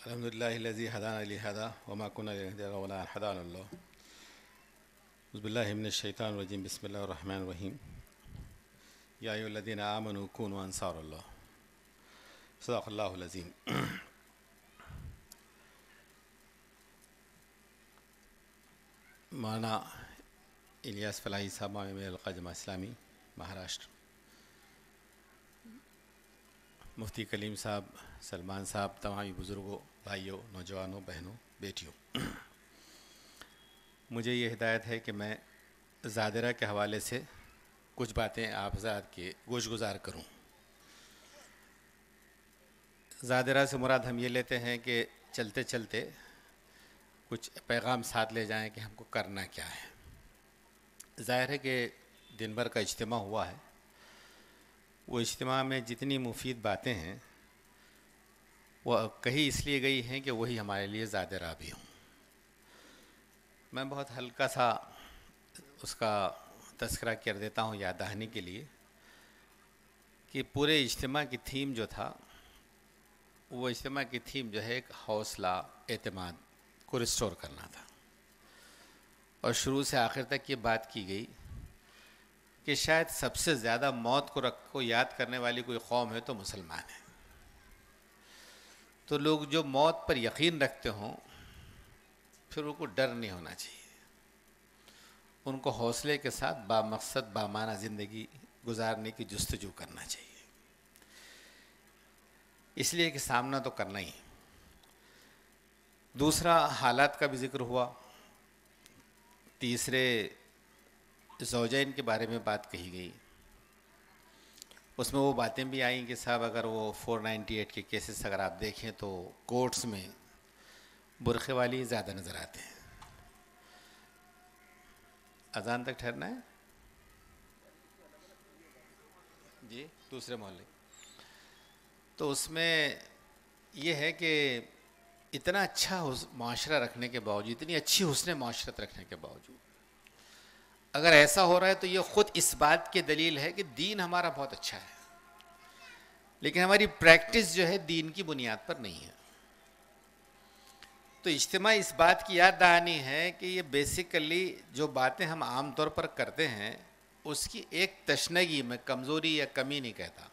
अलहमदिल्लाजी हदान अली हदा वमा कुन हदान उज़बिल्लाशैतानरजीम बसमीम यादीन आमनकून अनसार सदाक़ल्लाज़ीम माना इलियास फलाही साहब में अलका जमा इस्लामी महाराष्ट्र मुफ्ती कलीम साहब सलमान साहब तमामी बुज़ुर्गों भाइयों नौजवानों बहनों बेटियों मुझे ये हिदायत है कि मैं जादरा के हवाले से कुछ बातें आप हज़ार के गोश गुजार करूँ जादरा से मुराद हम ये लेते हैं कि चलते चलते कुछ पैगाम साथ ले जाएं कि हमको करना क्या है ज़ाहिर है कि दिन भर का इज्तम हुआ है वो इज्तम में जितनी मुफीद बातें हैं वह कही इसलिए गई हैं कि वही हमारे लिए ज़्यादा भी हूँ मैं बहुत हल्का सा उसका तस्करा कर देता हूँ याद दहानी के लिए कि पूरे इज्तम की थीम जो था वो इज्तम की थीम जो है एक हौसला अतमाद को रिस्टोर करना था और शुरू से आखिर तक ये बात की गई कि शायद सबसे ज़्यादा मौत को रख को याद करने वाली कोई कौम है तो मुसलमान है तो लोग जो मौत पर यकीन रखते हों फिर उनको डर नहीं होना चाहिए उनको हौसले के साथ बामकसद बामाना ज़िंदगी गुजारने की जस्तजू करना चाहिए इसलिए कि सामना तो करना ही दूसरा हालात का भी जिक्र हुआ तीसरे जोजैन के बारे में बात कही गई उसमें वो बातें भी आई कि साहब अगर वो 498 के केसेस अगर आप देखें तो कोर्ट्स में बुरखे वाली ज़्यादा नज़र आते हैं अजान तक ठहरना है जी दूसरे मोहल्ले तो उसमें यह है कि इतना अच्छा माशरा रखने के बावजूद इतनी अच्छी हुसन माशरत रखने के बावजूद अगर ऐसा हो रहा है तो ये खुद इस बात की दलील है कि दीन हमारा बहुत अच्छा है लेकिन हमारी प्रैक्टिस जो है दीन की बुनियाद पर नहीं है तो इज्तम इस बात की याद दहानी है कि ये बेसिकली जो बातें हम आम तौर पर करते हैं उसकी एक तशनगी में कमज़ोरी या कमी नहीं कहता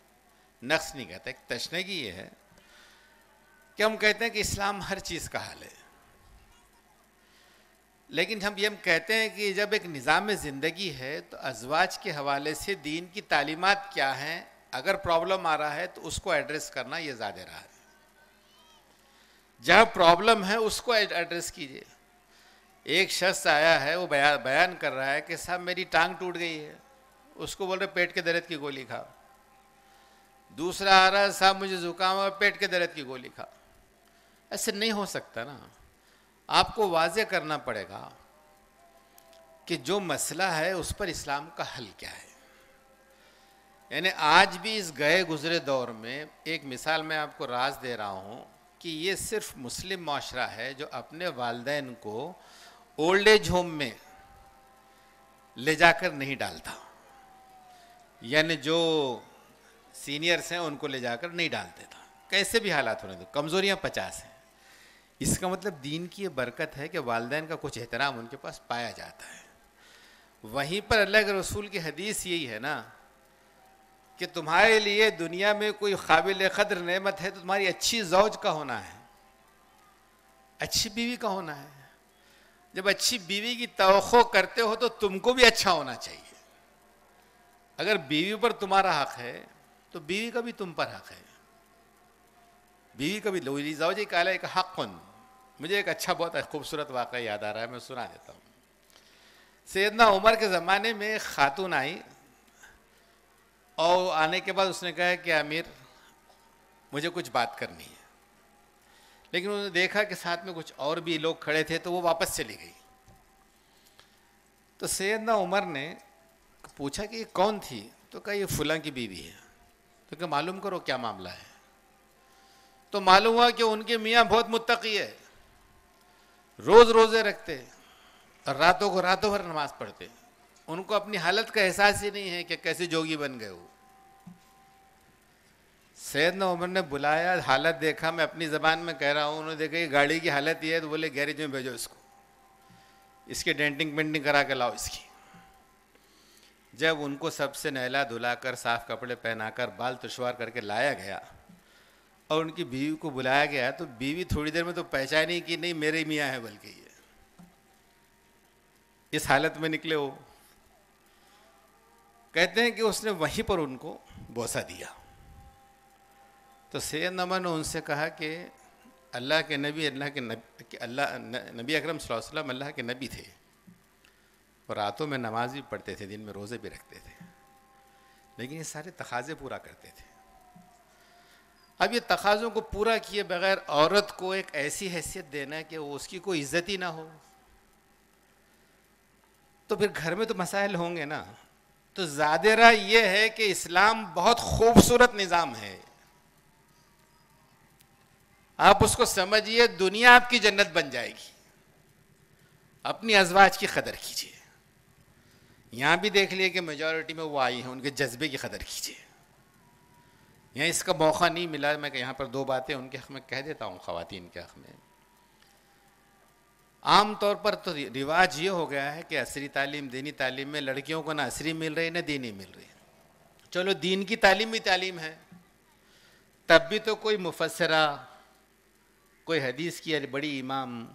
नक्स नहीं कहता एक तशनगी ये है कि हम कहते हैं कि इस्लाम हर चीज़ का हाल है लेकिन हम ये हम कहते हैं कि जब एक निज़ाम ज़िंदगी है तो अजवाज के हवाले से दीन की तालीमत क्या हैं अगर प्रॉब्लम आ रहा है तो उसको एड्रेस करना ये ज़्यादा रहा है जहाँ प्रॉब्लम है उसको एड्रेस कीजिए एक शख्स आया है वो बया, बयान कर रहा है कि साहब मेरी टांग टूट गई है उसको बोल रहे पेट के दर्द की गोली खाओ दूसरा आ रहा है साहब मुझे जुकाम है पेट के दर्द की गोली खाओ ऐसे नहीं हो सकता ना आपको वाज करना पड़ेगा कि जो मसला है उस पर इस्लाम का हल क्या है यानी आज भी इस गए गुजरे दौर में एक मिसाल मैं आपको राज दे रहा हूँ कि ये सिर्फ मुस्लिम माशरा है जो अपने वालदेन को ओल्ड एज होम में ले जाकर नहीं डालता यानी जो सीनियर्स हैं उनको ले जाकर नहीं डाल देता कैसे भी हालात होने दो कमज़ोरियाँ पचास हैं इसका मतलब दीन की ये बरकत है कि वालदेन का कुछ एहतराम उनके पास पाया जाता है वहीं पर अल्लाह के रसूल की हदीस यही है ना कि तुम्हारे लिए दुनिया में कोई काबिल कदर नेमत है तो तुम्हारी अच्छी जौज का होना है अच्छी बीवी का होना है जब अच्छी बीवी की तो करते हो तो तुमको भी अच्छा होना चाहिए अगर बीवी पर तुम्हारा हक है तो बीवी का भी तुम पर हक है बीवी का भी लो जाओ जी कहला एक हक मुझे एक अच्छा बहुत खूबसूरत वाक़ा याद आ रहा है मैं सुना देता हूँ सैदना उमर के ज़माने में खातून आई और आने के बाद उसने कहा कि आमिर मुझे कुछ बात करनी है लेकिन उन्होंने देखा कि साथ में कुछ और भी लोग खड़े थे तो वो वापस चली गई तो सैदना उमर ने पूछा कि ये कौन थी तो कहा ये फुला की बीवी है तो क्या मालूम करो क्या मामला है तो मालूम हुआ कि उनके मियाँ बहुत मुतकी है रोज रोजे रखते हैं और रातों को रातों भर नमाज पढ़ते हैं उनको अपनी हालत का एहसास ही नहीं है कि कैसे जोगी बन गए सैद सैदना उमर ने बुलाया हालत देखा मैं अपनी ज़बान में कह रहा हूँ उन्होंने देखा ये गाड़ी की हालत ये है तो बोले गैरेज में भेजो इसको इसकी डेंटिंग पेंटिंग करा के लाओ इसकी जब उनको सबसे नहला धुलाकर साफ कपड़े पहनाकर बाल तुशवार करके लाया गया और उनकी बीवी को बुलाया गया तो बीवी थोड़ी देर में तो पहचानी कि नहीं मेरे मियाँ है बल्कि ये इस हालत में निकले वो कहते हैं कि उसने वहीं पर उनको बोसा दिया तो से नमन उनसे कहा कि अल्लाह के नबी अल्लाह के नबी अल्लाह नबी अकरम वसल्लम अल्लाह के नबी थे और रातों में नमाज भी पढ़ते थे दिन में रोज़े भी रखते थे लेकिन ये सारे तकाजे पूरा करते थे अब ये तकाज़ों को पूरा किए बगैर औरत को एक ऐसी हैसियत देना है कि उसकी कोई इज्जत ही ना हो तो फिर घर में तो मसाइल होंगे ना तो ज्यादा ये है कि इस्लाम बहुत खूबसूरत निज़ाम है आप उसको समझिए दुनिया आपकी जन्नत बन जाएगी अपनी अजवाज की कदर कीजिए यहाँ भी देख लिए कि मेजॉरिटी में वो आई हैं उनके जज्बे की कदर कीजिए या इसका मौका नहीं मिला मैं यहाँ पर दो बातें उनके हक में कह देता हूँ ख़वान के हक में आम तौर पर तो रिवाज ये हो गया है कि असरी तालीम दीनी तालीम में लड़कियों को ना असरी मिल रही ना दीनी मिल रही चलो दीन की तालीम भी तालीम है तब भी तो कोई मुफसरा कोई हदीस की बड़ी इमाम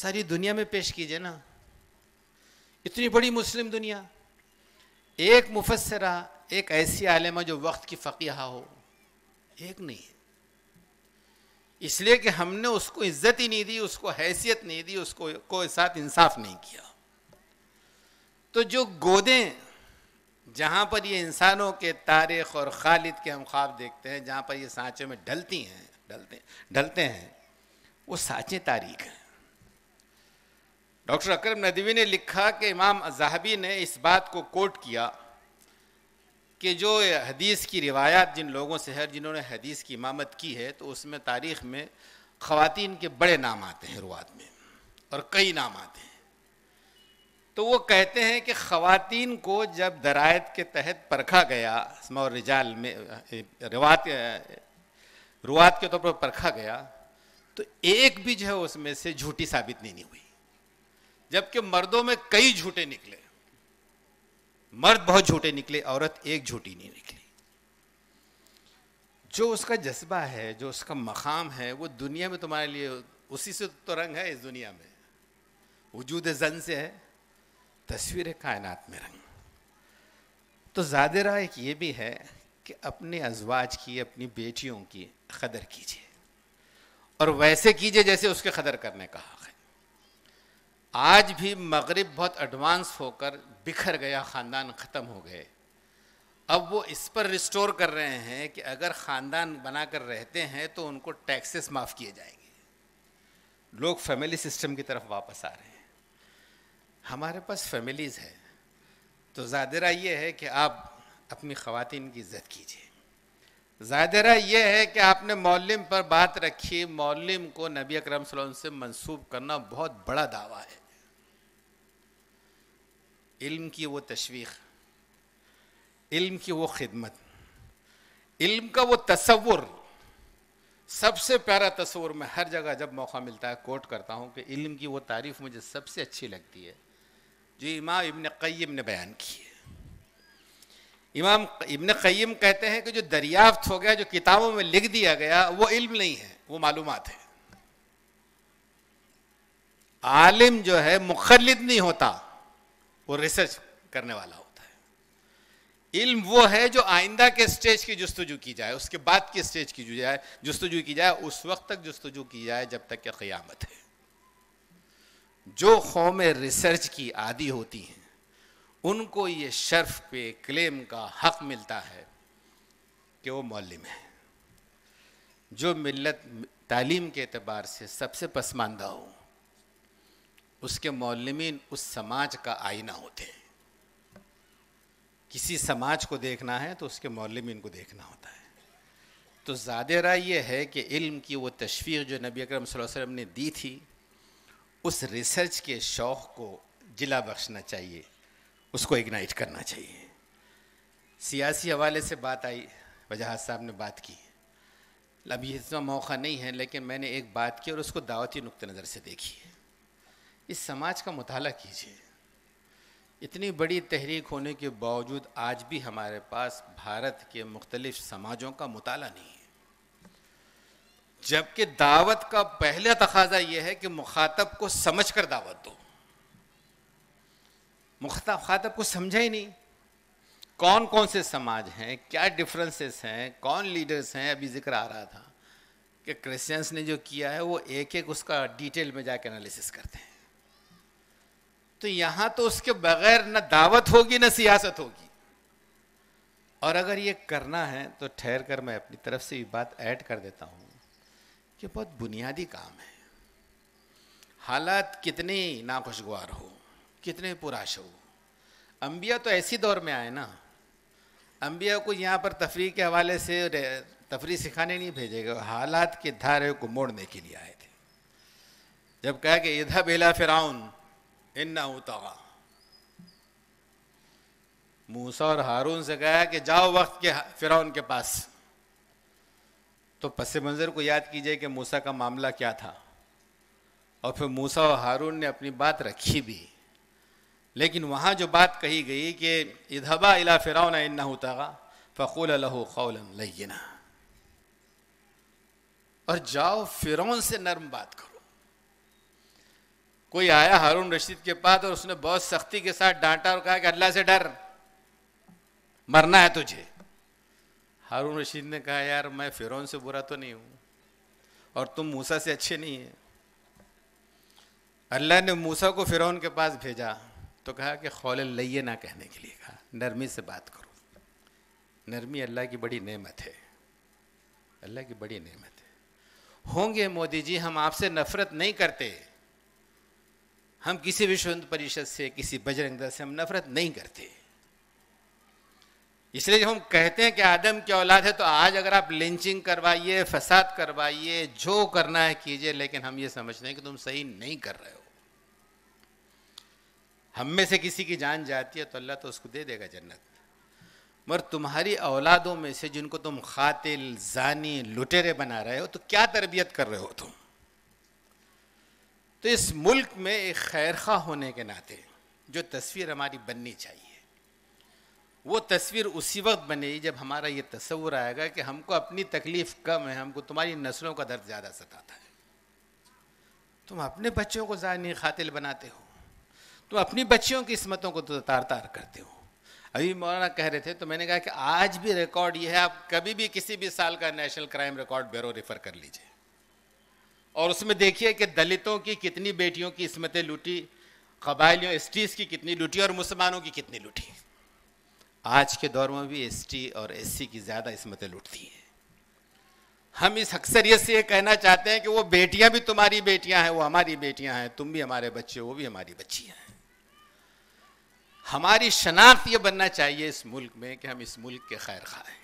सारी दुनिया में पेश कीजिए ना इतनी बड़ी मुस्लिम दुनिया एक मुफसरा एक ऐसी आलिमा जो वक्त की फ़कीहा हो एक नहीं इसलिए कि हमने उसको इज्जत ही नहीं दी उसको हैसियत नहीं दी उसको को साथ इंसाफ नहीं किया तो जो गोदें जहाँ पर ये इंसानों के तारीख और खालिद के हम ख्वाब देखते हैं जहाँ पर ये सांचे में ढलती हैं ढलते ढलते हैं वो सांचे तारीख हैं डॉक्टर अक्रम नदवी ने लिखा कि इमाम अजहबी ने इस बात को कोट किया कि जो हदीस की रिवायात जिन लोगों से है जिन्होंने हदीस की इमामत की है तो उसमें तारीख़ में ख़वातीन के बड़े नाम आते हैं रुआत में और कई नाम आते हैं तो वो कहते हैं कि खातिन को जब दरायत के तहत परखा गया और रिजाल में रिवात रुआत के तौर पर परखा गया तो एक भी जो है उसमें से झूठी साबित नहीं हुई जबकि मर्दों में कई झूठे निकले मर्द बहुत झूठे निकले औरत एक झूठी नहीं निकली जो उसका जज्बा है जो उसका मकाम है वो दुनिया में तुम्हारे लिए उसी से तो रंग है इस दुनिया में वजूद जन से है तस्वीर कायनात में रंग तो ज़्यादा राय एक ये भी है कि अपने अजवाज की अपनी बेटियों की कदर कीजिए और वैसे कीजिए जैसे उसके कदर करने कहा आज भी मगरब बहुत एडवांस होकर बिखर गया ख़ानदान ख़त्म हो गए अब वो इस पर रिस्टोर कर रहे हैं कि अगर ख़ानदान बनाकर रहते हैं तो उनको टैक्सेस माफ़ किए जाएंगे लोग फैमिली सिस्टम की तरफ वापस आ रहे हैं हमारे पास फैमिलीज़ है तो ज़ादरा ये है कि आप अपनी ख़वान की इज़्ज़त कीजिए ज़ादरा ये है कि आपने मौलम पर बात रखी मौलम को नबी अक्रम से मनसूब करना बहुत बड़ा दावा है इल्म की वो तशवीख इल्म की वो खिदमत इल्म का वो तस्वुर सबसे प्यारा तस्वुर मैं हर जगह जब मौका मिलता है कोट करता हूँ कि इल्म की वो तारीफ़ मुझे सबसे अच्छी लगती है जो इमाम इबन क़य्यम ने बयान की है इमाम इबन क़य्यम कहते हैं कि जो दरियाफ्त हो गया जो किताबों में लिख दिया गया वो इल्म नहीं है वो मालूम है आलिम जो है मुखलद नहीं होता वो रिसर्च करने वाला होता है इल्म वो है जो आइंदा के स्टेज की जस्तजू की जाए उसके बाद की स्टेज की जाए जस्तजू की जाए उस वक्त तक जस्तजू की जाए जब तक के क़यामत है जो कौम रिसर्च की आदि होती हैं उनको ये शर्फ पे क्लेम का हक मिलता है कि वो मौलम है जो मिलत तालीम के अतबार से सबसे पसमानदा हो उसके मौलमिन उस समाज का आईना होते हैं किसी समाज को देखना है तो उसके मौलमिन को देखना होता है तो ज़्यादा राय यह है कि इल्म की वो तशवीर जो नबी अकरम वसल्लम ने दी थी उस रिसर्च के शौक़ को जिला बख्शना चाहिए उसको इग्नाइट करना चाहिए सियासी हवाले से बात आई वजह साहब ने बात की अभी इतना मौका नहीं है लेकिन मैंने एक बात की और उसको दावती नुक़ नज़र से देखी है इस समाज का मुताल कीजिए इतनी बड़ी तहरीक होने के बावजूद आज भी हमारे पास भारत के मुख्तलिफ समाजों का मुताल नहीं है जबकि दावत का पहला तकाजा यह है कि मुखातब को समझ कर दावत दो मुखातब को समझा ही नहीं कौन कौन से समाज हैं क्या डिफरेंसेस हैं कौन लीडर्स हैं अभी जिक्र आ रहा था कि क्रिश्चियंस ने जो किया है वो एक एक उसका डिटेल में जाकर एनालिसिस करते हैं तो यहां तो उसके बगैर न दावत होगी न सियासत होगी और अगर ये करना है तो ठहर कर मैं अपनी तरफ से भी बात ऐड कर देता हूं कि बहुत बुनियादी काम है हालात कितने नाखुशगवार हो कितने पुराश हो अम्बिया तो ऐसी दौर में आए ना अम्बिया को यहाँ पर तफरी के हवाले से तफरी सिखाने नहीं भेजेगा हालात के धारे को मोड़ने के लिए आए थे जब कहा कि ईधा बेला फिराउन इन्ना उतवा मूसा और हारून से कहा कि जाओ वक्त के फिरौन के पास तो पस मंज़र को याद कीजिए कि मूसा का मामला क्या था और फिर मूसा और हारून ने अपनी बात रखी भी लेकिन वहाँ जो बात कही गई कि इधबा इला फिरौन इन्ना उतवा फ़कूल लहू कौलन लयना और जाओ फिरौन से नरम बात करो कोई आया हारून रशीद के पास और उसने बहुत सख्ती के साथ डांटा और कहा कि अल्लाह से डर मरना है तुझे हारून रशीद ने कहा यार मैं फिरौन से बुरा तो नहीं हूं और तुम मूसा से अच्छे नहीं है अल्लाह ने मूसा को फिरौन के पास भेजा तो कहा कि खौल लइए ना कहने के लिए कहा नरमी से बात करो नरमी अल्लाह की बड़ी नेमत है अल्लाह की बड़ी नेमत है होंगे मोदी जी हम आपसे नफरत नहीं करते हम किसी विश्व हिंदू परिषद से किसी बजरंग दल से हम नफरत नहीं करते इसलिए जब हम कहते हैं कि आदम की औलाद है तो आज अगर आप लिंचिंग करवाइए फसाद करवाइए जो करना है कीजिए लेकिन हम ये समझते हैं कि तुम सही नहीं कर रहे हो हम में से किसी की जान जाती है तो अल्लाह तो उसको दे देगा जन्नत मगर तुम्हारी औलादों में से जिनको तुम खातिल जानी लुटेरे बना रहे हो तो क्या तरबियत कर रहे हो तुम तो इस मुल्क में एक खैर खा होने के नाते जो तस्वीर हमारी बननी चाहिए वो तस्वीर उसी वक्त बनेगी जब हमारा ये तस्वुर आएगा कि हमको अपनी तकलीफ़ कम है हमको तुम्हारी नस्लों का दर्द ज़्यादा सताता है तुम अपने बच्चों को ज़ानी खातिल बनाते हो तुम अपनी बच्चियों की इसमतों को तो तार तार करते हो अभी मौलाना कह रहे थे तो मैंने कहा कि आज भी रिकॉर्ड ये है आप कभी भी किसी भी साल का national crime record bureau refer कर लीजिए और उसमें देखिए कि दलितों की कितनी बेटियों की इसमतें लूटी कबायलियों एसटीज की कितनी लूटी और मुसलमानों की कितनी लूटी आज के दौर में भी एसटी और एससी की ज़्यादा इसमतें लूटती हैं हम इस अक्सरियत से ये कहना चाहते हैं कि वो बेटियां भी तुम्हारी बेटियां हैं वो हमारी बेटियां हैं तुम भी हमारे बच्चे वो भी हमारी बच्ची हैं हमारी शनाख्त ये बनना चाहिए इस मुल्क में कि हम इस मुल्क के खैर खाए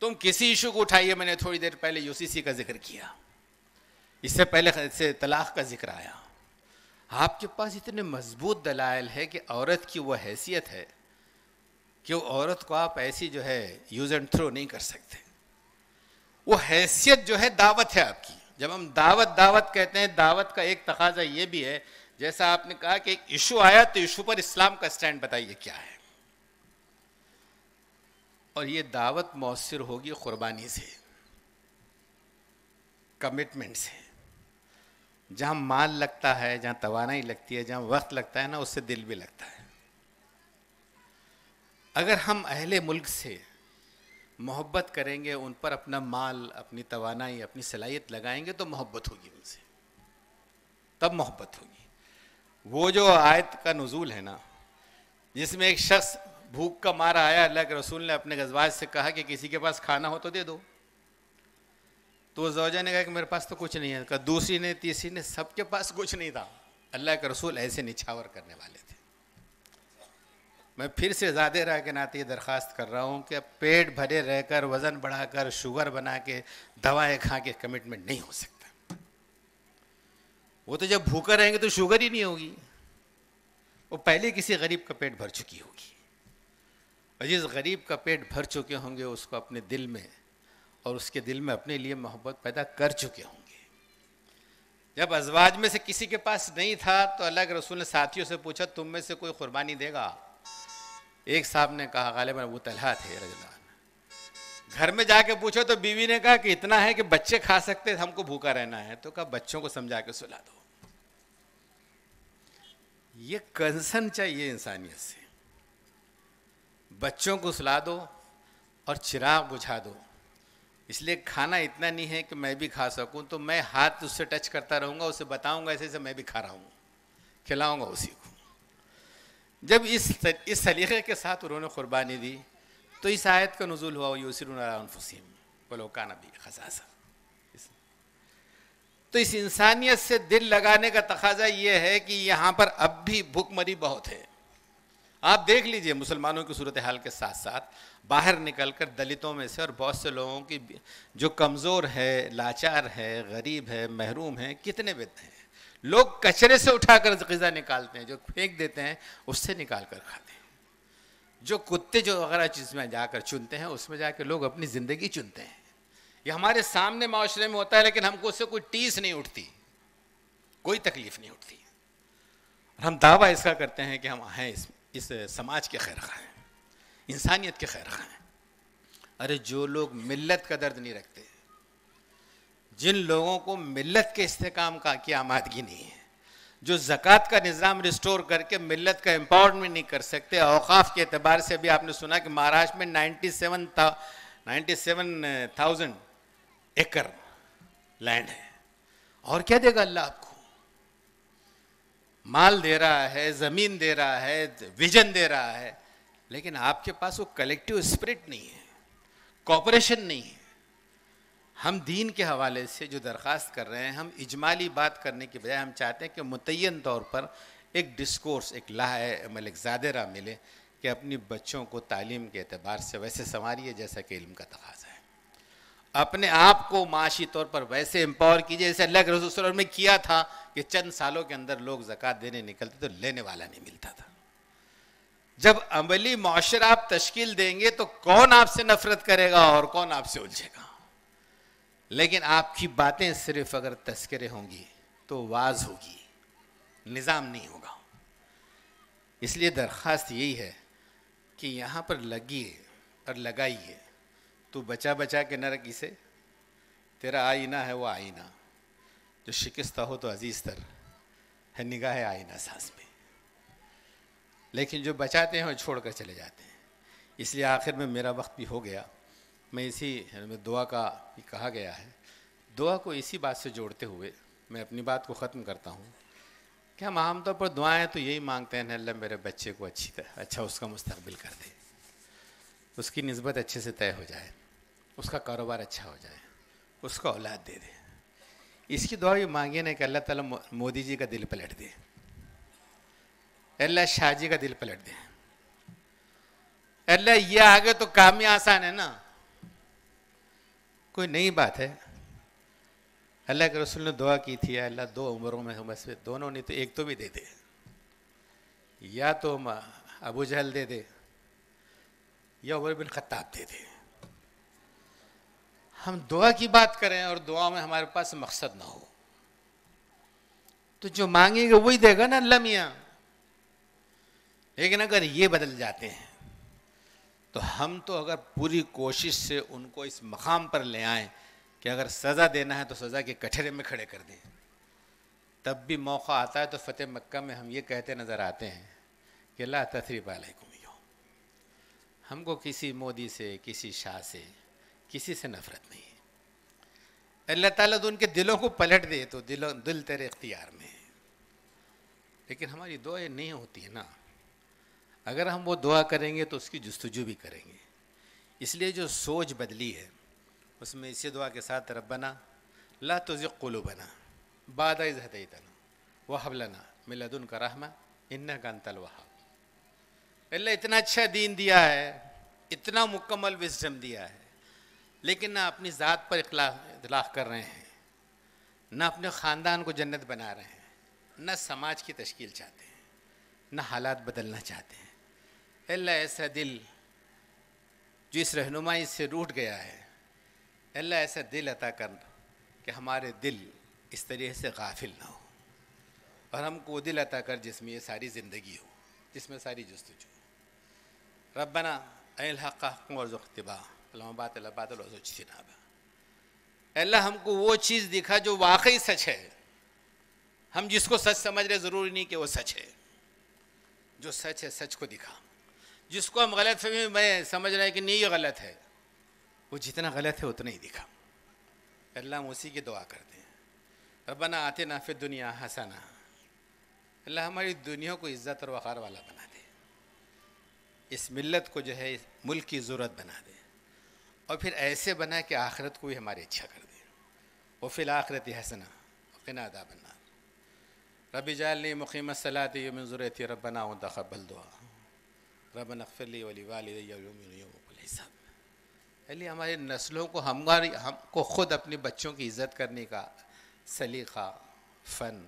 तुम किसी इशू को उठाइए मैंने थोड़ी देर पहले यूसीसी का जिक्र किया इससे पहले से तलाक का जिक्र आया आपके पास इतने मजबूत दलाइल है कि औरत की वह हैसियत है कि वो औरत को आप ऐसी जो है यूज एंड थ्रो नहीं कर सकते वो हैसियत जो है दावत है आपकी जब हम दावत दावत कहते हैं दावत का एक तकाजा ये भी है जैसा आपने कहा कि एक इशू आया तो इशू पर इस्लाम का स्टैंड बताइए क्या है और ये दावत मौसर होगी कुर्बानी से कमिटमेंट से जहाँ माल लगता है जहाँ तोानाई लगती है जहाँ वक्त लगता है ना उससे दिल भी लगता है अगर हम अहले मुल्क से मोहब्बत करेंगे उन पर अपना माल अपनी तोानाई अपनी सलाहियत लगाएंगे तो मोहब्बत होगी उनसे तब मोहब्बत होगी वो जो आयत का नजूल है ना जिसमें एक शख्स भूख का मारा आया अल्लाह के रसूल ने अपने गजबाज से कहा कि किसी के पास खाना हो तो दे दो तो जौजा ने कहा कि मेरे पास तो कुछ नहीं है कहा दूसरी ने तीसरी ने सबके पास कुछ नहीं था अल्लाह के रसूल ऐसे निछावर करने वाले थे मैं फिर से ज़्यादा रह के नाते ये दरख्वास्त कर रहा हूँ कि पेट भरे रहकर वज़न बढ़ाकर शुगर बना के दवाएं खा के कमिटमेंट नहीं हो सकता वो तो जब भूखा रहेंगे तो शुगर ही नहीं होगी वो पहले किसी गरीब का पेट भर चुकी होगी और जिस गरीब का पेट भर चुके होंगे उसको अपने दिल में और उसके दिल में अपने लिए मोहब्बत पैदा कर चुके होंगे जब अजवाज में से किसी के पास नहीं था तो अलग रसूल ने साथियों से पूछा तुम में से कोई कुर्बानी देगा एक साहब ने कहा गालिब वो तलहा थे रजान घर में जाके पूछो तो बीवी ने कहा कि इतना है कि बच्चे खा सकते हमको भूखा रहना है तो कहा बच्चों को समझा के सुला दो ये कंसर्न चाहिए इंसानियत से बच्चों को सुला दो और चिराग बुझा दो इसलिए खाना इतना नहीं है कि मैं भी खा सकूं तो मैं हाथ उससे टच करता रहूंगा उसे बताऊंगा ऐसे ऐसे मैं भी खा रहा हूं खिलाऊंगा उसी को जब इस इस सलीक़े के साथ उन्होंने कुर्बानी दी तो इस आयत का नज़ुल हुआ यूसरफुसिम बोलो का नबी खसासा तो इस इंसानियत से दिल लगाने का तकाजा ये है कि यहाँ पर अब भी भूखमरी बहुत है आप देख लीजिए मुसलमानों की सूरत हाल के साथ साथ बाहर निकलकर दलितों में से और बहुत से लोगों की जो कमज़ोर है लाचार है गरीब है महरूम है कितने बेदे हैं लोग कचरे से उठाकर गज़ा निकालते हैं जो फेंक देते हैं उससे निकाल कर खाते हैं जो कुत्ते जो वगैरह चीज़ में जाकर चुनते हैं उसमें जाकर लोग अपनी ज़िंदगी चुनते हैं ये हमारे सामने माशरे में होता है लेकिन हमको उससे कोई टीस नहीं उठती कोई तकलीफ नहीं उठती हम दावा इसका करते हैं कि हम आए इसमें इस समाज के खैर खां हैं इंसानियत के खैर खां हैं अरे जो लोग मिल्लत का दर्द नहीं रखते जिन लोगों को मिल्लत के इस्तेकाम का की आमादगी नहीं है जो जक़ात का निज़ाम रिस्टोर करके मिल्लत का एम्पावरमेंट नहीं कर सकते अवकाफ़ के अतबार से भी आपने सुना कि महाराष्ट्र में नाइन्टी सेवन था नाइन्टी सेवन थाउजेंड एकड़ लैंड है और क्या देगा अल्लाह आपको माल दे रहा है जमीन दे रहा है विजन दे रहा है लेकिन आपके पास वो कलेक्टिव स्पिरिट नहीं है कॉपरेशन नहीं है हम दीन के हवाले से जो दरख्वास्त कर रहे हैं हम इजमाली बात करने के बजाय हम चाहते हैं कि मुतन तौर पर एक डिस्कोर्स एक लाह ज़ादेरा मिले कि अपनी बच्चों को तालीम के अतबार से वैसे संवारी जैसा कि इल्म का तकाजा है अपने आप को माशी तौर पर वैसे एम्पावर कीजिए जैसे अल्लाह के रसूल में किया था कि चंद सालों के अंदर लोग जक़ात देने निकलते तो लेने वाला नहीं मिलता था जब अमली माशरा आप तश्कील देंगे तो कौन आपसे नफरत करेगा और कौन आपसे उलझेगा लेकिन आपकी बातें सिर्फ अगर तस्करे होंगी तो वाज होगी निज़ाम नहीं होगा इसलिए दरख्वास्त यही है कि यहाँ पर लगिए और लगाइए तू बचा बचा के न रख इसे तेरा आईना है वो आईना जो शिकस्ता हो तो अजीज तर है निगाह है आईना सांस में लेकिन जो बचाते हैं वो छोड़ कर चले जाते हैं इसलिए आखिर में मेरा वक्त भी हो गया मैं इसी में दुआ का भी कहा गया है दुआ को इसी बात से जोड़ते हुए मैं अपनी बात को ख़त्म करता हूँ कि हम आमतौर पर दुआएँ तो यही मांगते हैं अल्लाह मेरे बच्चे को अच्छी तरह अच्छा उसका मुस्तबिल कर दे उसकी नस्बत अच्छे से तय हो जाए उसका कारोबार अच्छा हो जाए उसको औलाद दे दे इसकी दुआ भी मांगी ना कि अल्लाह ताला मोदी जी का दिल पलट दे अल्लाह शाह जी का दिल पलट दे अल्लाह ये आ गए तो काम ही आसान है ना कोई नई बात है अल्लाह के रसूल ने दुआ की थी अल्लाह दो उम्रों में हम दोनों नहीं तो एक तो भी दे दे या तो अबू जहल दे दे या उमर बिन खत्ताब दे दे हम दुआ की बात करें और दुआ में हमारे पास मकसद ना हो तो जो मांगेंगे वही देगा ना अल्लाह मियाँ लेकिन अगर ये बदल जाते हैं तो हम तो अगर पूरी कोशिश से उनको इस मकाम पर ले आए कि अगर सज़ा देना है तो सज़ा के कटहरे में खड़े कर दें तब भी मौका आता है तो फ़तेह मक्का में हम ये कहते नज़र आते हैं कि ला तथरीब अलैकुम हमको किसी मोदी से किसी शाह से किसी से नफरत नहीं है अल्लाह ताला तो उनके दिलों को पलट दे तो दिलों दिल तेरे इख्तियार में है लेकिन हमारी दुआएं नहीं होती है ना अगर हम वो दुआ करेंगे तो उसकी जस्तजू भी करेंगे इसलिए जो सोच बदली है उसमें इसी दुआ के साथ रबना ला तो कुलू बना बाद हदई वह हबलना मिलदन का रहमा इन्ना का अंतल वहा अल्लाह इतना अच्छा दीन दिया है इतना मुकम्मल विजडम दिया है लेकिन ना अपनी ज़ात पर इतलाक़ कर रहे हैं ना अपने ख़ानदान को जन्नत बना रहे हैं ना समाज की तश्कील चाहते हैं ना हालात बदलना चाहते हैं अल्लाह ऐसा दिल जो इस रहनुमाई से रूठ गया है अल्लाह ऐसा दिल अता कर कि हमारे दिल इस तरह से गाफिल ना हो और हमको दिल अता कर जिसमें ये सारी ज़िंदगी हो जिसमें सारी जस्तजू रबना हक़ और जख्तबा अल्लाह बातनाबा अल्लाह हमको वो चीज़ दिखा जो वाकई सच है हम जिसको सच समझ रहे ज़रूरी नहीं कि वो सच है जो सच है सच को दिखा जिसको हम गलत फहमी में समझ रहे हैं कि नहीं ये गलत है वो जितना गलत है उतना ही दिखा अल्लाह हम उसी की दुआ करते हैं रबना आते ना फिर दुनिया हंसाना अल्लाह हमारी दुनिया को इज़्ज़त और वक़ार वाला बना दे इस मिलत को जो है इस मुल्क की ज़रूरत बना दे और फिर ऐसे बना कि आखिरत को भी हमारी अच्छा कर दे वो फिल आख़रत हसना किना अदा बना रबी जाली मुकीम सलाती मंजूरती रबना दखबल दुआ रब नकफली वली वालद अली हमारे नस्लों को हमारी हमको ख़ुद अपने बच्चों की इज़्ज़त करने का सलीका फ़न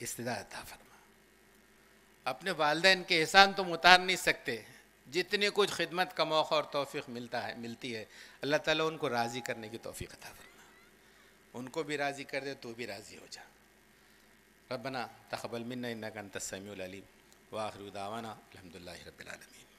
इस्तः था फरमा अपने वालदेन के एहसान तुम तो उतार नहीं सकते जितने कुछ खिदमत का मौका और तोफ़ी मिलता है मिलती है अल्लाह ताला उनको राज़ी करने की तोफ़ी अदा फरमा उनको भी राज़ी कर दे तो भी राज़ी हो जा रबना तकबल मिन्ना इन्ना का तस्मी वाखिर दावाना अलहमदिल्ला रबालमीन